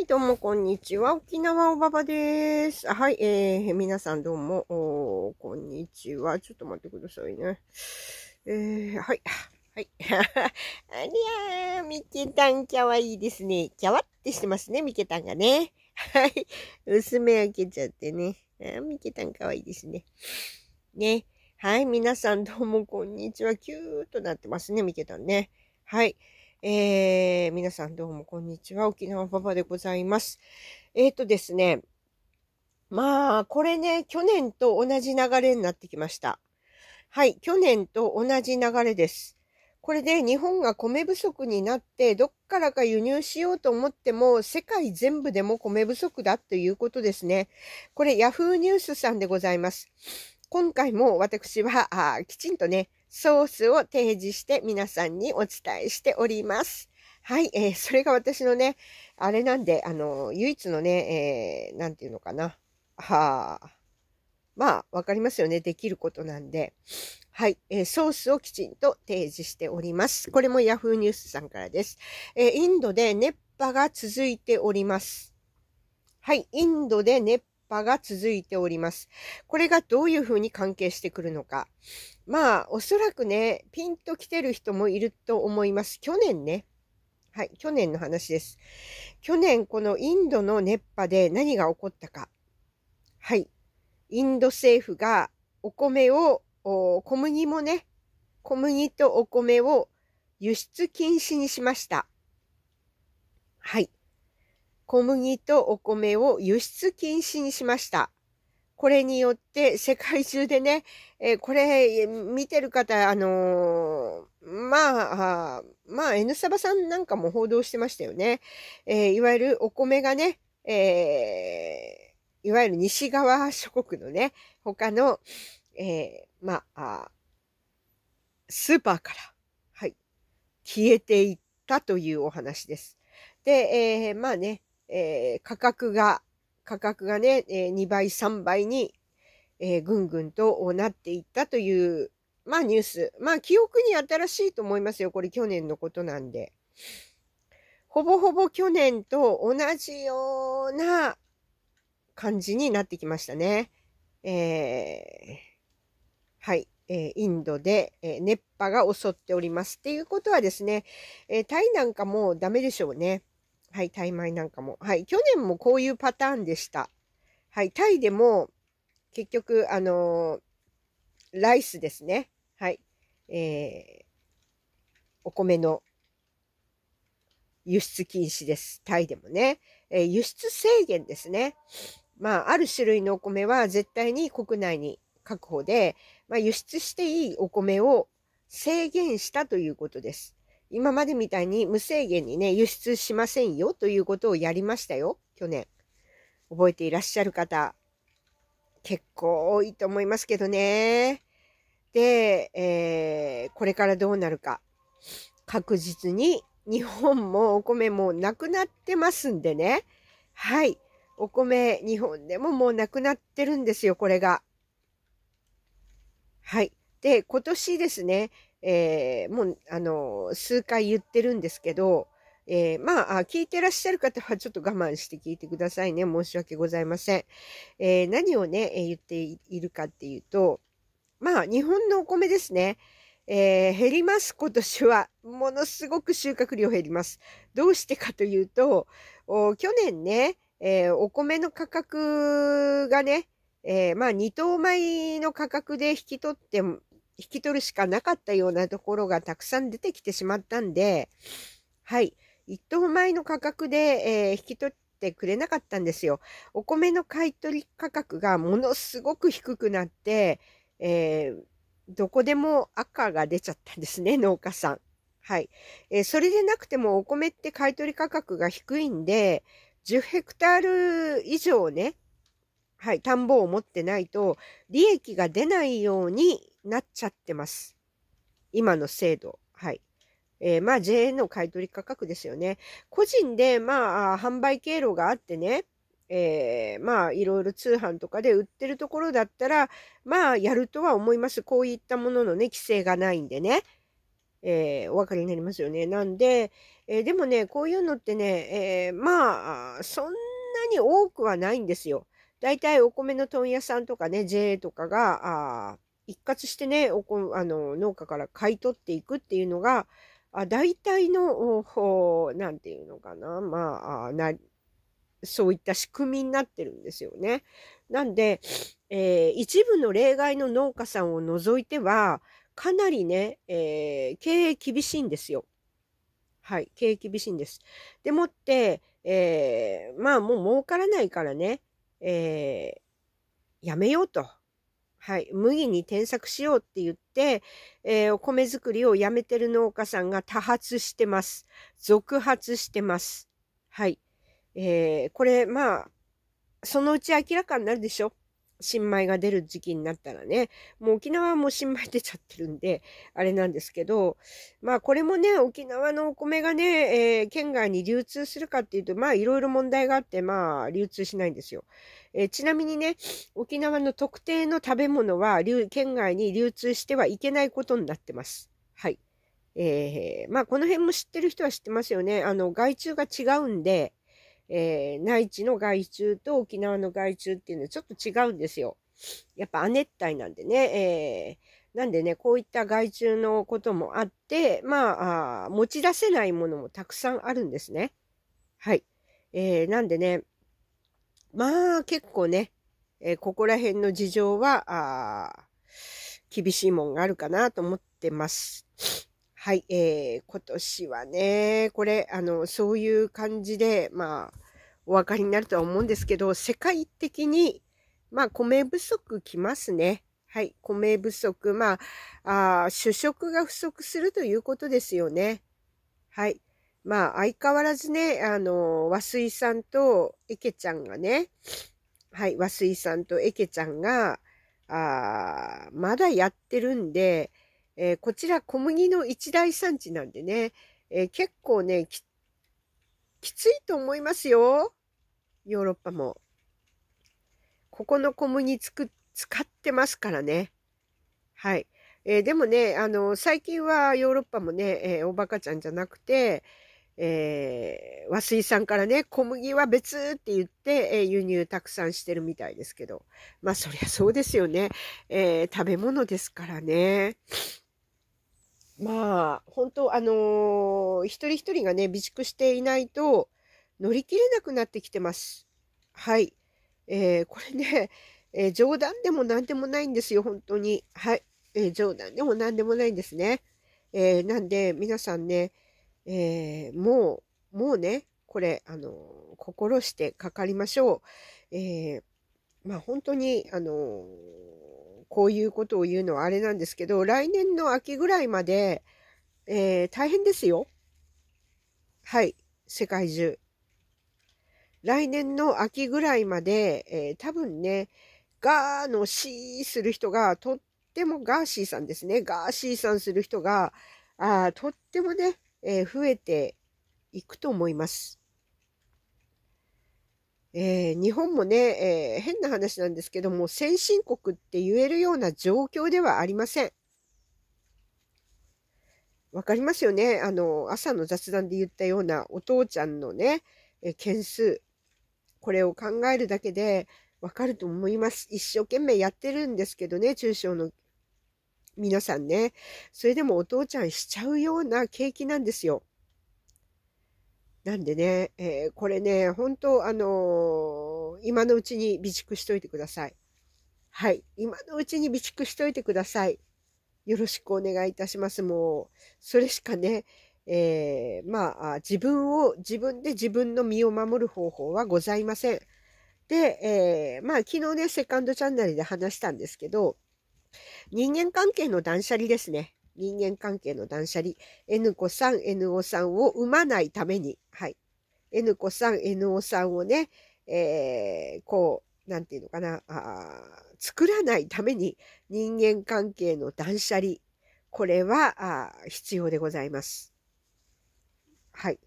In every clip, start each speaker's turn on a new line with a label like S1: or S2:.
S1: い、どうも、こんにちは。沖縄おばばです。はい、えー、皆さんどうも、こんにちは。ちょっと待ってくださいね。えー、はい、はい。ありゃー、みけたん、きゃわいいですね。キャわってしてますね、みけたんがね。はい。薄め開けちゃってね。あみけたんかわいいですね。ね。はい、皆さんどうも、こんにちは。キューっとなってますね、みけたんね。はい。えー、皆さんどうもこんにちは。沖縄パパでございます。えっ、ー、とですね。まあ、これね、去年と同じ流れになってきました。はい、去年と同じ流れです。これで日本が米不足になって、どっからか輸入しようと思っても、世界全部でも米不足だということですね。これ、ヤフーニュースさんでございます。今回も私は、あきちんとね、ソースを提示して皆さんにお伝えしております。はい、えー、それが私のね、あれなんで、あの、唯一のね、えー、なんていうのかな。はあ。まあ、わかりますよね。できることなんで。はい、えー、ソースをきちんと提示しております。これも Yahoo ニュースさんからです。えー、インドで熱波が続いております。はい、インドで熱波が続いております。これがどういうふうに関係してくるのか。まあ、おそらくね、ピンと来てる人もいると思います。去年ね。はい、去年の話です。去年、このインドの熱波で何が起こったか。はい、インド政府がお米を、小麦もね、小麦とお米を輸出禁止にしました。はい。小麦とお米を輸出禁止にしました。これによって世界中でね、えー、これ見てる方、あのー、まあ、まあ、N サバさんなんかも報道してましたよね。えー、いわゆるお米がね、えいわゆる西側諸国のね、他の、えまあ、スーパーから、はい、消えていったというお話です。で、えまあね、え価格が価格がね、え2倍、3倍に、えぐんぐんとなっていったという、まあニュース。まあ記憶に新しいと思いますよ。これ去年のことなんで。ほぼほぼ去年と同じような感じになってきましたね。えー、はい。えインドで、え熱波が襲っております。っていうことはですね、えタイなんかもうダメでしょうね。はい、タイ米なんかも。はい、去年もこういうパターンでした。はい、タイでも、結局、あのー、ライスですね。はい、えー、お米の輸出禁止です。タイでもね。えー、輸出制限ですね。まあ、ある種類のお米は絶対に国内に確保で、まあ、輸出していいお米を制限したということです。今までみたいに無制限にね、輸出しませんよということをやりましたよ、去年。覚えていらっしゃる方、結構多いと思いますけどね。で、えー、これからどうなるか。確実に日本もお米もなくなってますんでね。はい。お米、日本でももうなくなってるんですよ、これが。はい。で、今年ですね、えー、もう、あの、数回言ってるんですけど、えー、まあ、聞いてらっしゃる方はちょっと我慢して聞いてくださいね。申し訳ございません。えー、何をね、言っているかっていうと、まあ、日本のお米ですね。えー、減ります、今年は。ものすごく収穫量減ります。どうしてかというと、去年ね、えー、お米の価格がね、えー、まあ、二等米の価格で引き取って引き取るしかなかったようなところがたくさん出てきてしまったんで、はい、一等米の価格で、えー、引き取ってくれなかったんですよ。お米の買い取り価格がものすごく低くなって、えー、どこでも赤が出ちゃったんですね、農家さん。はい。えー、それでなくてもお米って買い取り価格が低いんで、10ヘクタール以上ね、はい、田んぼを持ってないと、利益が出ないように、なっちゃってます。今の制度。はい。えー、まあ JA の買取価格ですよね。個人で、まあ、販売経路があってね、えー、まあいろいろ通販とかで売ってるところだったら、まあやるとは思います。こういったもののね、規制がないんでね。えー、お分かりになりますよね。なんで、えー、でもね、こういうのってね、えー、まあ、そんなに多くはないんですよ。大体お米の問屋さんとかね、JA とかが、あ一括してねおこあの農家から買い取っていくっていうのがあ大体の何て言うのかなまあなそういった仕組みになってるんですよね。なんで、えー、一部の例外の農家さんを除いてはかなりね、えー、経営厳しいんですよ。はい、経営厳しいんです。でもって、えー、まあもう儲からないからね、えー、やめようと。はい、麦に転作しようって言って、えー、お米作りをやめてる農家さんが多発してます。続発してます。はい。えー、これ、まあ、そのうち明らかになるでしょ新米が出る時期になったらね、もう沖縄も新米出ちゃってるんで、あれなんですけど、まあこれもね、沖縄のお米がね、えー、県外に流通するかっていうと、まあいろいろ問題があって、まあ流通しないんですよ。えー、ちなみにね、沖縄の特定の食べ物は、県外に流通してはいけないことになってます。はい。えー、まあこの辺も知ってる人は知ってますよね。あの、害虫が違うんで、えー、内地の害虫と沖縄の害虫っていうのはちょっと違うんですよ。やっぱ亜熱帯なんでね、えー、なんでね、こういった害虫のこともあって、まあ、あ持ち出せないものもたくさんあるんですね。はい。えー、なんでね、まあ結構ね、えー、ここら辺の事情は、あ厳しいもんがあるかなと思ってます。はい、えー、今年はね、これ、あの、そういう感じで、まあ、お分かりになるとは思うんですけど、世界的に、まあ、米不足きますね。はい、米不足、まあ、あ主食が不足するということですよね。はい。まあ、相変わらずね、あの、和水さんとエケちゃんがね、はい、和水さんとエケちゃんが、あまだやってるんで、えー、こちら小麦の一大産地なんでね、えー、結構ねき、きついと思いますよ。ヨーロッパも。ここの小麦つく使ってますからね。はい。えー、でもね、あの、最近はヨーロッパもね、えー、おバカちゃんじゃなくて、えー、和水さんからね、小麦は別って言って、えー、輸入たくさんしてるみたいですけど。まあ、そりゃそうですよね。えー、食べ物ですからね。まあ、本当あのー、一人一人がね、備蓄していないと乗り切れなくなってきてます。はい。えー、これね、えー、冗談でも何でもないんですよ、本当に。はい。えー、冗談でも何でもないんですね。えなんで、皆さんね、えもう、もうね、これ、あの心してかかりましょう。えまあ、本当に、あのこういうことを言うのはあれなんですけど、来年の秋ぐらいまで、えー、大変ですよ。はい、世界中。来年の秋ぐらいまで、えー、多分ね、ガーのシーする人が、とってもガーシーさんですね。ガーシーさんする人が、あとってもね、えー、増えていくと思います。えー、日本もね、えー、変な話なんですけども、先進国って言えるような状況ではありません。わかりますよねあの、朝の雑談で言ったようなお父ちゃんのね、えー、件数。これを考えるだけでわかると思います。一生懸命やってるんですけどね、中小の皆さんね。それでもお父ちゃんしちゃうような景気なんですよ。なんでね、えー、これね、本当あのー、今のうちに備蓄しといてください。はい。今のうちに備蓄しといてください。よろしくお願いいたします。もう、それしかね、えー、まあ、自分を、自分で自分の身を守る方法はございません。で、えー、まあ、昨日ね、セカンドチャンネルで話したんですけど、人間関係の断捨離ですね。人間関係の断捨離、N 子さん、N おさんを生まないために、はい。N 子さん、N おさんをね、えー、こう、何て言うのかな、あ作らないために人間関係の断捨離、これはあ必要でございます。はい。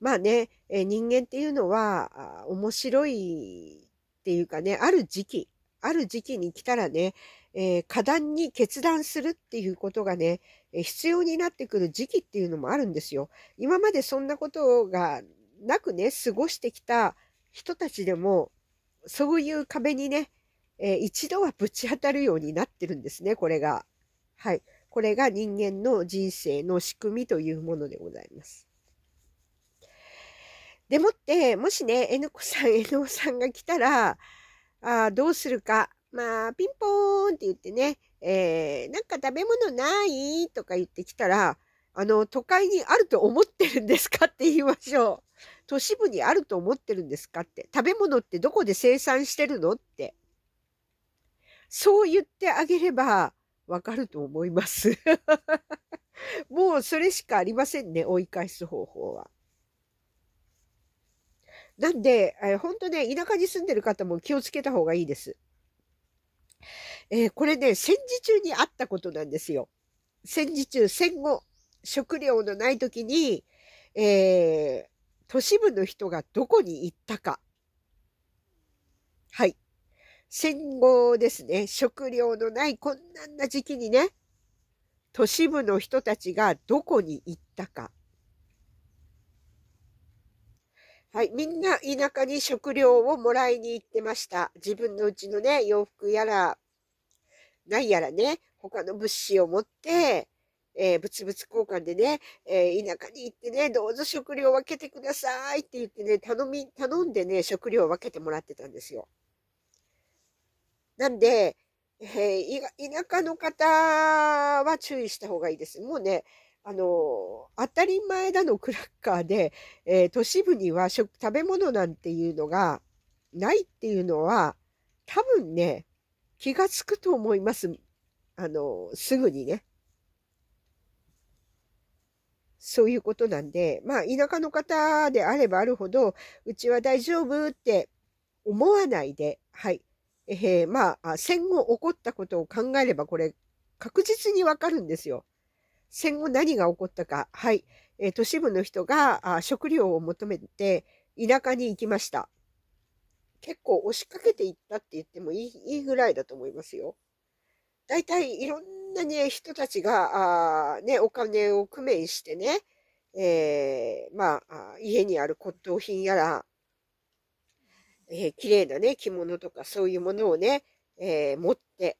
S1: まあね、えー、人間っていうのは、面白いっていうかね、ある時期、ある時期に来たらね、えー、果断に決断するっていうことがね、必要になってくる時期っていうのもあるんですよ。今までそんなことがなくね、過ごしてきた人たちでも、そういう壁にね、えー、一度はぶち当たるようになってるんですね、これが。はい。これが人間の人生の仕組みというものでございます。でもって、もしね、N 子さん、N おさんが来たら、あどうするか、まあ、ピンポーンって言ってね、えー、なんか食べ物ないとか言ってきたら、あの、都会にあると思ってるんですかって言いましょう。都市部にあると思ってるんですかって。食べ物ってどこで生産してるのって。そう言ってあげればわかると思います。もうそれしかありませんね、追い返す方法は。なんで、えー、本当ね、田舎に住んでる方も気をつけた方がいいです。えー、これね、戦時中にあったことなんですよ。戦時中、戦後、食料のない時に、えー、都市部の人がどこに行ったか。はい。戦後ですね、食料のないこんな時期にね、都市部の人たちがどこに行ったか。はい。みんな田舎に食料をもらいに行ってました。自分のうちのね、洋服やら、何やらね、他の物資を持って、えー、物々交換でね、えー、田舎に行ってね、どうぞ食料を分けてくださいって言ってね、頼み、頼んでね、食料を分けてもらってたんですよ。なんで、えー、田舎の方は注意した方がいいです。もうね、あの当たり前だのクラッカーで、えー、都市部には食食べ物なんていうのがないっていうのは多分ね気がつくと思いますあのすぐにね。そういうことなんで、まあ、田舎の方であればあるほど、うちは大丈夫って思わないで、はい。えー、まあ、戦後起こったことを考えれば、これ、確実にわかるんですよ。戦後何が起こったか。はい。えー、都市部の人が食料を求めて田舎に行きました。結構押しかけていったって言ってもいいぐらいだと思いますよ。大体いろんなね、人たちが、あね、お金を工面してね、えー、まあ、家にある骨董品やら、えー、綺麗なね、着物とかそういうものをね、えー、持って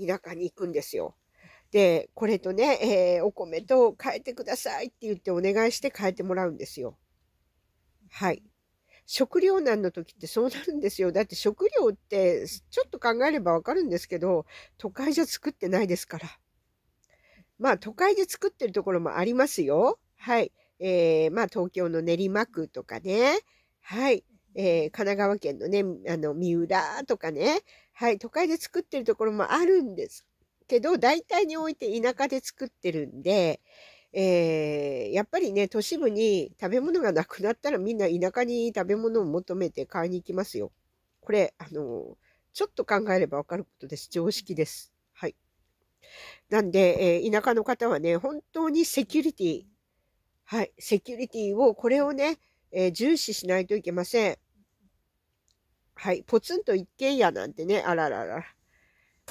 S1: 田舎に行くんですよ。で、これとね、えー、お米と変えてくださいって言ってお願いして変えてもらうんですよ。はい。食糧難の時ってそうなるんですよ。だって食料ってちょっと考えればわかるんですけど、都会じゃ作ってないですから。まあ都会で作ってるところもありますよ。はい。えー、まあ東京の練馬区とかね。はい。えー、神奈川県のね、あの、三浦とかね。はい。都会で作ってるところもあるんですけど、大体において田舎で作ってるんで、えー、やっぱりね、都市部に食べ物がなくなったらみんな田舎に食べ物を求めて買いに行きますよ。これ、あの、ちょっと考えればわかることです。常識です。はい。なんで、えー、田舎の方はね、本当にセキュリティ、はい、セキュリティを、これをね、えー、重視しないといけません。はい、ポツンと一軒家なんてね、あららら。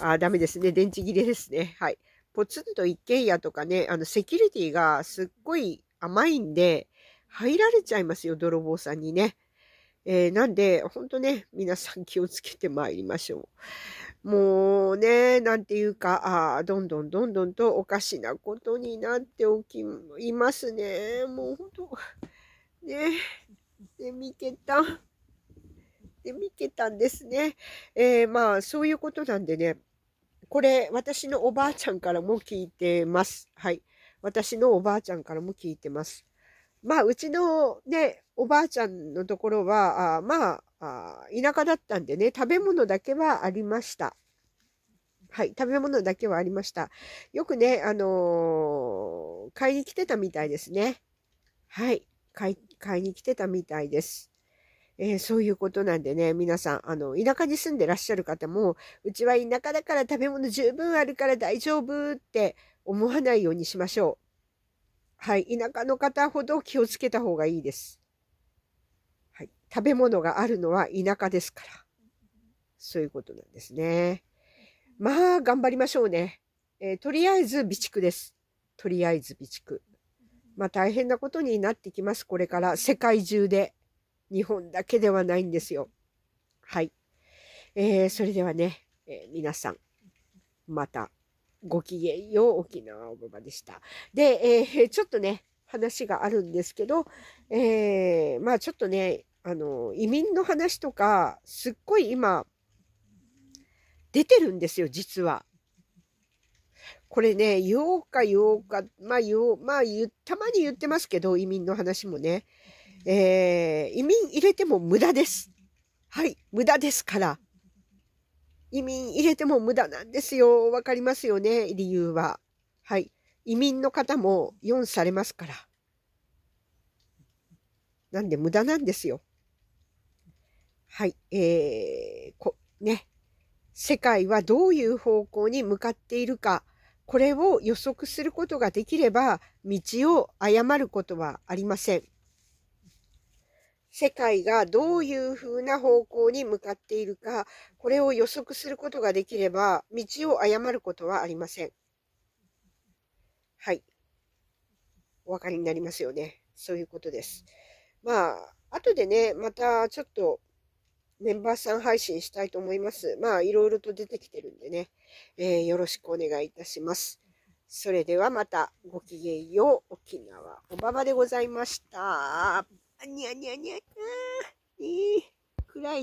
S1: あ、ダメですね。電池切れですね。はい。ポツンと一軒家とかね、あの、セキュリティがすっごい甘いんで、入られちゃいますよ、泥棒さんにね。えー、なんで、ほんとね、皆さん気をつけてまいりましょう。もうね、なんていうか、あどんどんどんどんとおかしなことになっておき、いますね。もうほんと、ね、で見てた。って見てたんですね。えー、まあ、そういうことなんでね、これ、私のおばあちゃんからも聞いてます。はい。私のおばあちゃんからも聞いてます。まあ、うちのね、おばあちゃんのところは、あまあ田舎だったんでね、食べ物だけはありました。はい、食べ物だけはありました。よくね、あのー、買いに来てたみたいですね。はい、買いに来てたみたいです。えー、そういうことなんでね、皆さん、あの、田舎に住んでらっしゃる方も、うちは田舎だから食べ物十分あるから大丈夫って思わないようにしましょう。はい、田舎の方ほど気をつけた方がいいです。はい、食べ物があるのは田舎ですから。そういうことなんですね。まあ、頑張りましょうね。えー、とりあえず備蓄です。とりあえず備蓄。まあ、大変なことになってきます、これから。世界中で。日本だけではないんですよ。はい。えー、それではね、えー、皆さん、またごきげんよう、沖縄おばばでした。で、えー、ちょっとね、話があるんですけど、えー、まあちょっとね、あの、移民の話とか、すっごい今、出てるんですよ、実は。これね、言おうか言おうか、まあ言おう、まあ言、たまに言ってますけど、移民の話もね。えー、移民入れても無駄です。はい、無駄ですから。移民入れても無駄なんですよ。わかりますよね、理由は。はい。移民の方も4されますから。なんで無駄なんですよ。はい。えー、こ、ね。世界はどういう方向に向かっているか、これを予測することができれば、道を誤ることはありません。世界がどういうふうな方向に向かっているか、これを予測することができれば、道を誤ることはありません。はい。お分かりになりますよね。そういうことです。まあ、後でね、またちょっとメンバーさん配信したいと思います。まあ、いろいろと出てきてるんでね、えー、よろしくお願いいたします。それではまたごきげんよう。沖縄おばばでございました。あにゃにゃにゃ、あー、えー、暗い。